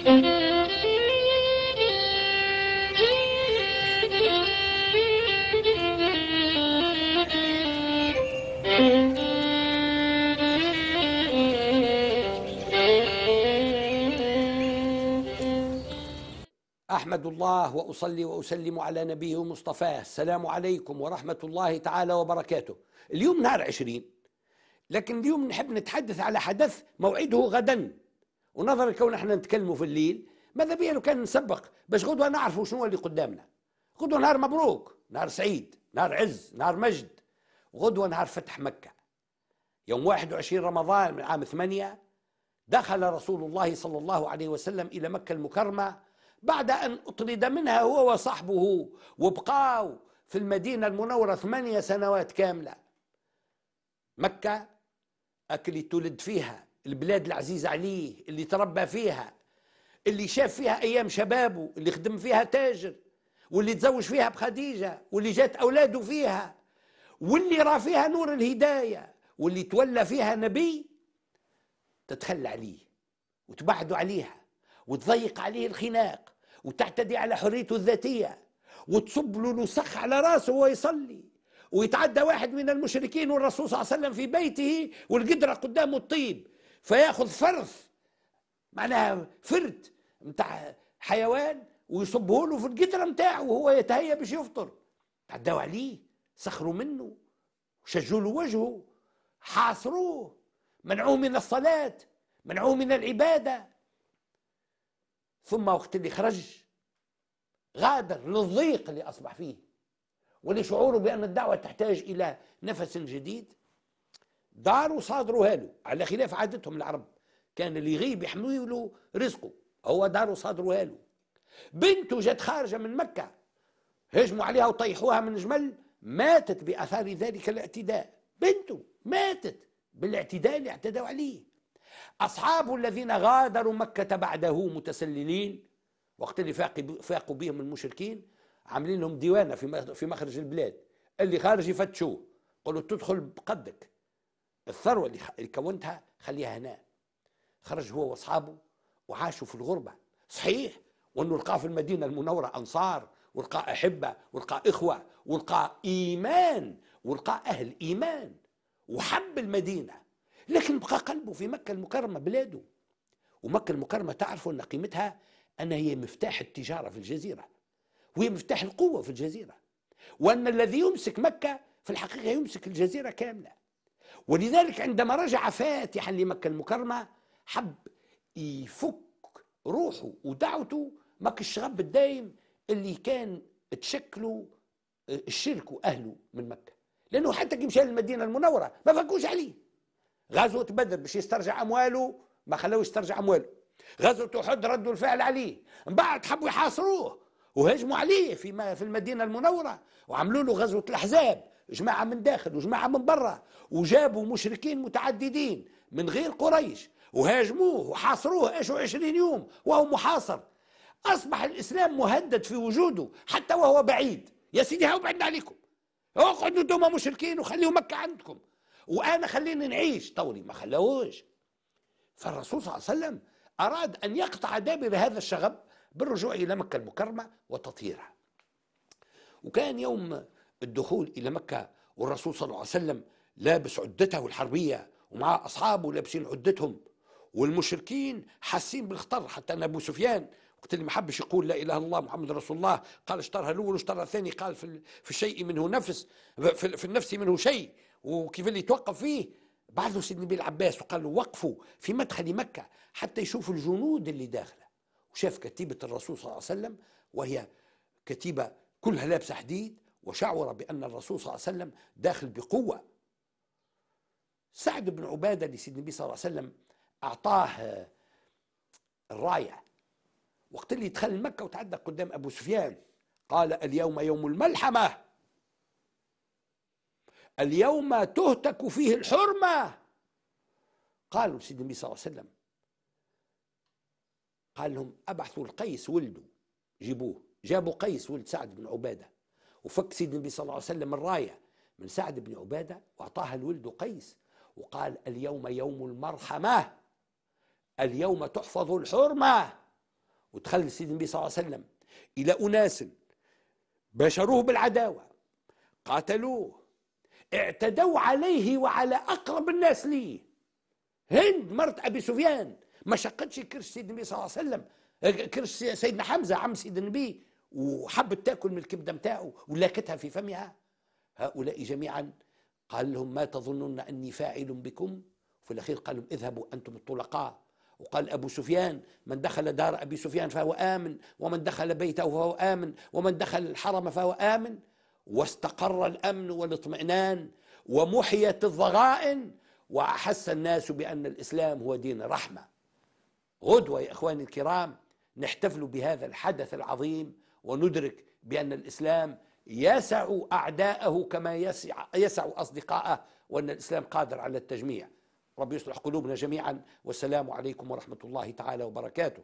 احمد الله واصلي واسلم على نبيه ومصطفاه السلام عليكم ورحمه الله تعالى وبركاته اليوم نهار عشرين لكن اليوم نحب نتحدث على حدث موعده غدا ونظرا لكون احنا نتكلموا في الليل ماذا بيا لو كان نسبق باش غدوه نعرفوا شنو اللي قدامنا غدوه نهار مبروك نهار سعيد نهار عز نهار مجد غدوه نهار فتح مكه يوم 21 رمضان من عام 8 دخل رسول الله صلى الله عليه وسلم الى مكه المكرمه بعد ان اطرد منها هو وصحبه وبقاو في المدينه المنوره ثمانية سنوات كامله مكه اكل تولد فيها البلاد العزيزة عليه اللي تربى فيها اللي شاف فيها أيام شبابه اللي خدم فيها تاجر واللي تزوج فيها بخديجة واللي جات أولاده فيها واللي راه فيها نور الهداية واللي تولى فيها نبي تتخلى عليه وتبعدوا عليها وتضيق عليه الخناق وتعتدي على حريته الذاتية وتصب له نسخ على راسه وهو يصلي ويتعدى واحد من المشركين والرسول صلى الله عليه وسلم في بيته والقدرة قدامه الطيب فياخذ فرث معناها فرد نتاع حيوان ويصبه له في القطره نتاعه وهو يتهيأ باش يفطر عداو عليه سخروا منه شجوا له وجهه حاصروه منعوه من الصلاة منعوه من العبادة ثم وقت اللي خرج غادر للضيق اللي أصبح فيه ولشعوره بأن الدعوة تحتاج إلى نفس جديد دار وصادروها هالو على خلاف عادتهم العرب كان اللي يغيب يحملوا له رزقه هو دار وصادروها هالو بنته جت خارجه من مكه هجموا عليها وطيحوها من جمل ماتت باثار ذلك الاعتداء بنته ماتت بالاعتداء اللي اعتدوا عليه اصحابه الذين غادروا مكه بعده متسللين وقت اللي فاقوا بهم المشركين عاملين لهم ديوانه في في مخرج البلاد اللي خارج يفتشوه قالوا تدخل بقدك الثروه اللي كونتها خليها هنا خرج هو واصحابه وعاشوا في الغربه صحيح وانه لقى في المدينه المنوره انصار ولقى احبه ولقى اخوه ولقى ايمان ولقى اهل ايمان وحب المدينه لكن بقى قلبه في مكه المكرمه بلاده ومكه المكرمه تعرفوا ان قيمتها ان هي مفتاح التجاره في الجزيره وهي مفتاح القوه في الجزيره وان الذي يمسك مكه في الحقيقه يمسك الجزيره كامله ولذلك عندما رجع فاتحا لمكة المكرمة حب يفك روحه ودعوته مك الشغب الدايم اللي كان تشكلوا الشرك واهله من مكة لأنه حتى كي مشى للمدينة المنورة ما فكوش عليه غزوة بدر باش يسترجع أمواله ما خلاوش يسترجع أمواله غزوة أحد ردوا الفعل عليه من بعد حبوا يحاصروه وهجموا عليه في في المدينة المنورة وعملوا له غزوة الأحزاب جماعة من داخل وجماعة من برا وجابوا مشركين متعددين من غير قريش وهاجموه وحاصروه ايش وعشرين يوم وهو محاصر أصبح الإسلام مهدد في وجوده حتى وهو بعيد يا سيدي هاو بعدنا عليكم اقعدوا انتم مشركين وخليوا مكة عندكم وأنا خليني نعيش طوري ما خلاوش فالرسول صلى الله عليه وسلم أراد أن يقطع دابر هذا الشغب بالرجوع إلى مكة المكرمة وتطهيرها وكان يوم الدخول إلى مكة والرسول صلى الله عليه وسلم لابس عدته الحربية ومع أصحابه لابسين عدتهم والمشركين حاسين بالخطر حتى أن أبو سفيان وقت اللي ما حبش يقول لا اله الا الله محمد رسول الله قال اشترها الاول واشترها الثاني قال في في الشيء منه نفس في, في النفس منه شيء وكيف اللي يتوقف فيه بعده سيدنا النبي العباس وقال له وقفوا في مدخل مكه حتى يشوفوا الجنود اللي داخله وشاف كتيبه الرسول صلى الله عليه وسلم وهي كتيبه كلها لابسه حديد وشعر بأن الرسول صلى الله عليه وسلم داخل بقوة سعد بن عبادة لسيد النبي صلى الله عليه وسلم أعطاه الراية وقت اللي دخل مكة وتعدى قدام أبو سفيان قال اليوم يوم الملحمة اليوم تهتك فيه الحرمة قالوا سيدنا النبي صلى الله عليه وسلم قال لهم أبعثوا القيس ولده جيبوه جابوا قيس ولد سعد بن عباده وفك سيدنا النبي صلى الله عليه وسلم الرايه من سعد بن عباده واعطاها الولد قيس وقال اليوم يوم المرحمه اليوم تحفظ الحرمه وتخلي سيدنا النبي صلى الله عليه وسلم الى اناس بشروه بالعداوه قاتلوه اعتدوا عليه وعلى اقرب الناس ليه هند مرت ابي سفيان ما شقتش كرش سيدنا النبي صلى الله عليه وسلم كرش سيدنا حمزه عم سيدنا النبي وحبت تاكل من الكبده متاعه ولاكتها في فمها هؤلاء جميعا قال لهم ما تظنون اني فاعل بكم في الاخير قال لهم اذهبوا انتم الطلقاء وقال أبو سفيان من دخل دار أبي سفيان فهو آمن ومن دخل بيته فهو آمن ومن دخل الحرم فهو آمن واستقر الأمن والاطمئنان ومحيت الضغائن وأحس الناس بأن الإسلام هو دين رحمة غدوة يا إخواني الكرام نحتفل بهذا الحدث العظيم وندرك بأن الإسلام يسع أعداءه كما يسع, يسع أصدقاءه وأن الإسلام قادر على التجميع رب يصلح قلوبنا جميعا والسلام عليكم ورحمة الله تعالى وبركاته